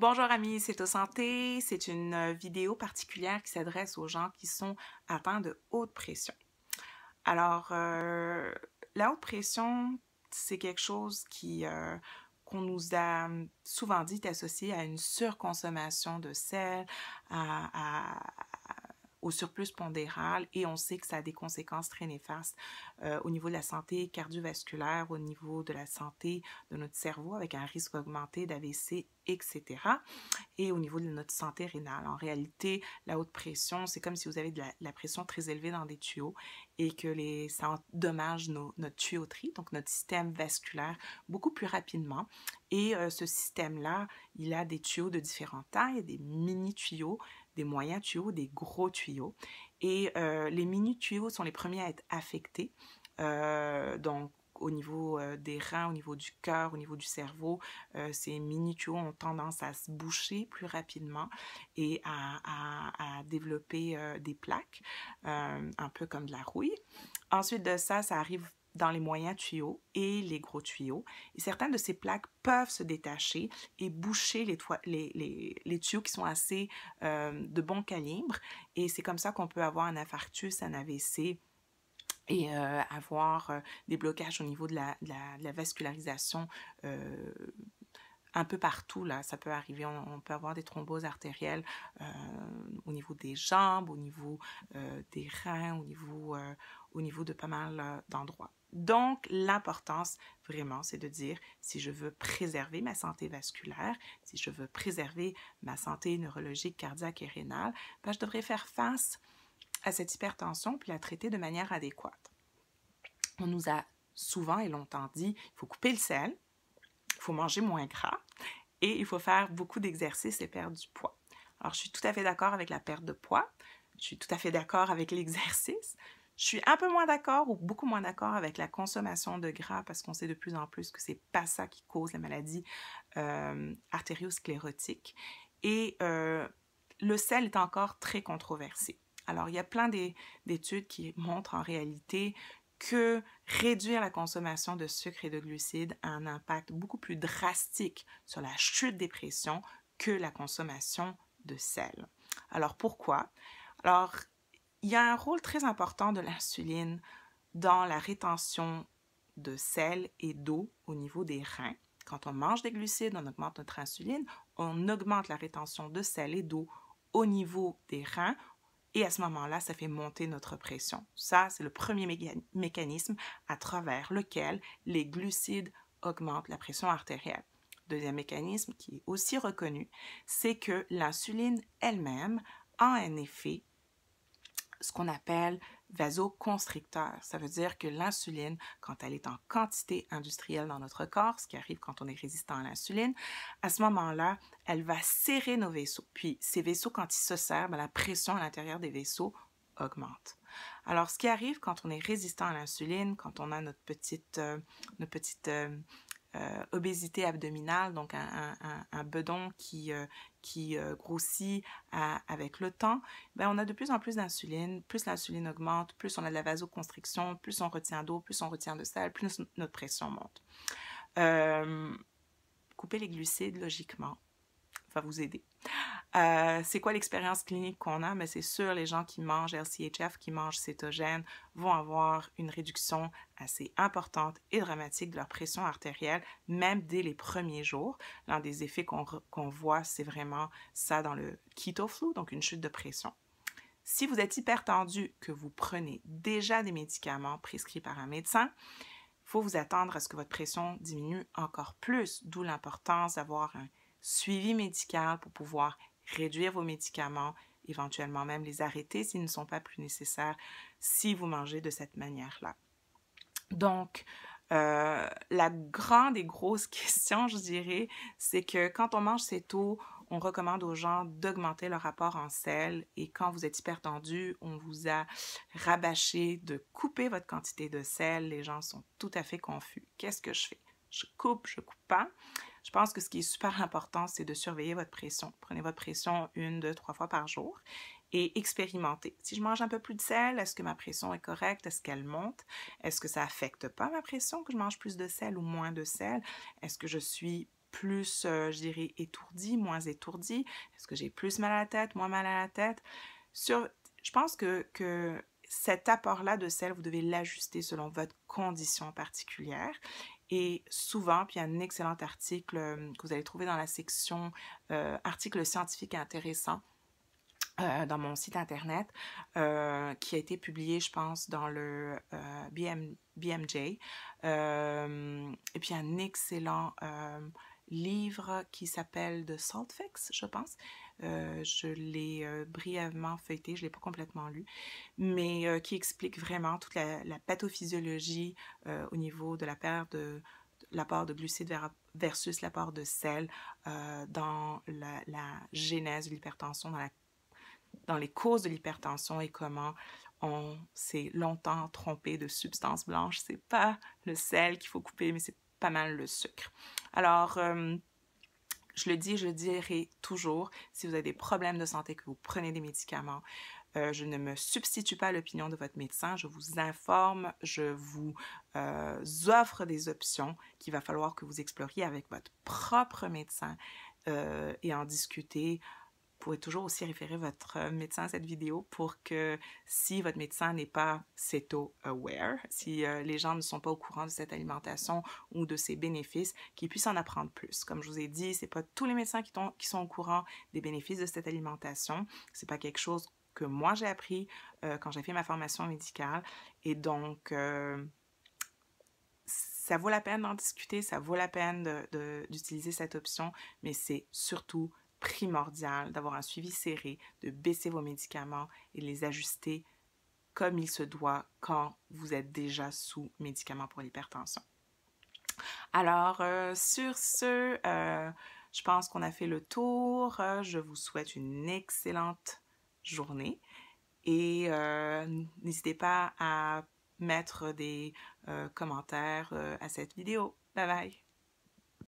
Bonjour amis, c'est au santé. C'est une euh, vidéo particulière qui s'adresse aux gens qui sont atteints de haute pression. Alors, euh, la haute pression, c'est quelque chose qui euh, qu'on nous a hum, souvent dit associé à une surconsommation de sel, à, au surplus pondéral et on sait que ça a des conséquences très néfastes euh, au niveau de la santé cardiovasculaire, au niveau de la santé de notre cerveau avec un risque augmenté d'AVC, etc. Et au niveau de notre santé rénale. En réalité, la haute pression, c'est comme si vous avez de la, pression très élevée dans des tuyaux et que les, ça endommage nos, notre tuyauterie, donc notre système vasculaire, beaucoup plus rapidement. Et euh, ce système-là, il a des tuyaux de différentes tailles, des mini tuyaux, des moyens tuyaux, des gros tuyaux. Et euh, les mini tuyaux sont les premiers à être affectés. Euh, donc, au niveau euh, des reins, au niveau du cœur, au niveau du cerveau, ces mini tuyaux ont tendance à se boucher plus rapidement et à, développer des plaques, un peu comme de la rouille. Ensuite de ça, ça arrive dans les moyens tuyaux et les gros tuyaux. Et certaines de ces plaques peuvent se détacher et boucher les, les, tuyaux qui sont assez euh, de bon calibre. Et c'est comme ça qu'on peut avoir un infarctus, un AVC et euh, avoir euh, des blocages au niveau de la, vascularisation un peu partout, là, ça peut arriver. On, peut avoir des thromboses artérielles au niveau des jambes, au niveau des reins, au niveau, au niveau de pas mal d'endroits. Donc, l'importance vraiment, c'est de dire si je veux préserver ma santé vasculaire, si je veux préserver ma santé neurologique, cardiaque et rénale, ben, je devrais faire face à cette hypertension puis la traiter de manière adéquate. On nous a souvent et longtemps dit il faut couper le sel, il faut manger moins gras et il faut faire beaucoup d'exercices et perdre du poids. Alors, je suis tout à fait d'accord avec la perte de poids, je suis tout à fait d'accord avec l'exercice, je suis un peu moins d'accord ou beaucoup moins d'accord avec la consommation de gras parce qu'on sait de plus en plus que c'est pas ça qui cause la maladie euh, artériosclérotique. Et euh, le sel est encore très controversé. Alors, il y a plein d'études qui montrent en réalité que réduire la consommation de sucre et de glucides a un impact beaucoup plus drastique sur la chute des pressions que la consommation de sel. Alors pourquoi? Alors, il y a un rôle très important de l'insuline dans la rétention de sel et d'eau au niveau des reins. Quand on mange des glucides, on augmente notre insuline, on augmente la rétention de sel et d'eau au niveau des reins et à ce moment-là, ça fait monter notre pression. Ça, c'est le premier mécanisme à travers lequel les glucides augmentent la pression artérielle. Deuxième mécanisme qui est aussi reconnu, c'est que l'insuline elle-même a un effet ce qu'on appelle vasoconstricteur. Ça veut dire que l'insuline, quand elle est en quantité industrielle dans notre corps, ce qui arrive quand on est résistant à l'insuline, à ce moment-là, elle va serrer nos vaisseaux. Puis ces vaisseaux, quand ils se serrent, ben, la pression à l'intérieur des vaisseaux augmente. Alors, ce qui arrive quand on est résistant à l'insuline, quand on a notre petite, euh, notre petite euh, euh, obésité abdominale, donc un, bedon qui, euh, euh, grossit avec le temps, ben, on a de plus en plus d'insuline, plus l'insuline augmente, plus on a de la vasoconstriction, plus on retient d'eau, plus on retient de sel, plus notre pression monte. couper les glucides, logiquement, va vous aider. Euh, c'est quoi l'expérience clinique qu'on a? Mais c'est sûr, les gens qui mangent LCHF, qui mangent cétogène, vont avoir une réduction assez importante et dramatique de leur pression artérielle, même dès les premiers jours. L'un des effets qu'on voit, c'est vraiment ça dans le keto flu, donc une chute de pression. Si vous êtes hypertendu, que vous prenez déjà des médicaments prescrits par un médecin, il faut vous attendre à ce que votre pression diminue encore plus, d'où l'importance d'avoir un suivi médical pour pouvoir réduire vos médicaments, éventuellement même les arrêter s'ils ne sont pas plus nécessaires si vous mangez de cette manière-là. Donc, euh, la grande et grosse question, je dirais, c'est que quand on mange cette eau, on recommande aux gens d'augmenter leur apport en sel et quand vous êtes hypertendu, on vous a rabâché de couper votre quantité de sel. Les gens sont tout à fait confus. Qu'est-ce que je fais? Je coupe, je coupe pas. Je pense que ce qui est super important, c'est de surveiller votre pression. Prenez votre pression une, deux, trois fois par jour et expérimentez. Si je mange un peu plus de sel, est-ce que ma pression est correcte? Est-ce qu'elle monte? Est-ce que ça affecte pas ma pression que je mange plus de sel ou moins de sel? Est-ce que je suis plus, euh, je dirais, étourdi, moins étourdi? Est-ce que j'ai plus mal à la tête, moins mal à la tête? Sur, je pense que, que cet apport-là de sel, vous devez l'ajuster selon votre condition particulière et souvent, puis un excellent article euh, que vous allez trouver dans la section euh, articles scientifiques intéressants euh, dans mon site internet qui a été publié, je pense, dans le BMJ. et puis un excellent livre qui s'appelle The Salt Fix, je pense, euh, je l'ai euh, brièvement feuilleté, je ne l'ai pas complètement lu, mais euh, qui explique vraiment toute la, pathophysiologie au niveau de la perte de, la l'apport de glucides versus la l'apport de sel dans la, la, genèse de l'hypertension, dans, dans les causes de l'hypertension et comment on s'est longtemps trompé de blanches. blanche. C'est pas le sel qu'il faut couper, mais c'est pas mal le sucre. Alors, je le dis, je dirai toujours, si vous avez des problèmes de santé, que vous prenez des médicaments, euh, je ne me substitue pas à l'opinion de votre médecin, je vous informe, je vous euh, offre des options qu'il va falloir que vous exploriez avec votre propre médecin euh, et en discuter pouvez toujours aussi référer votre euh, médecin à cette vidéo pour que si votre médecin n'est pas CETO aware si euh, les gens ne sont pas au courant de cette alimentation ou de ses bénéfices, qu'ils puissent en apprendre plus. Comme je vous ai dit, c'est pas tous les médecins qui, qui sont au courant des bénéfices de cette alimentation. C'est pas quelque chose que moi j'ai appris euh, quand j'ai fait ma formation médicale. Et donc, ça vaut la peine d'en discuter, ça vaut la peine d'utiliser cette option, mais c'est surtout primordial d'avoir un suivi serré, de baisser vos médicaments et de les ajuster comme il se doit quand vous êtes déjà sous médicaments pour l'hypertension. Alors, euh, sur ce, euh, je pense qu'on a fait le tour. Euh, je vous souhaite une excellente journée et n'hésitez pas à mettre des commentaires à cette vidéo. Bye bye!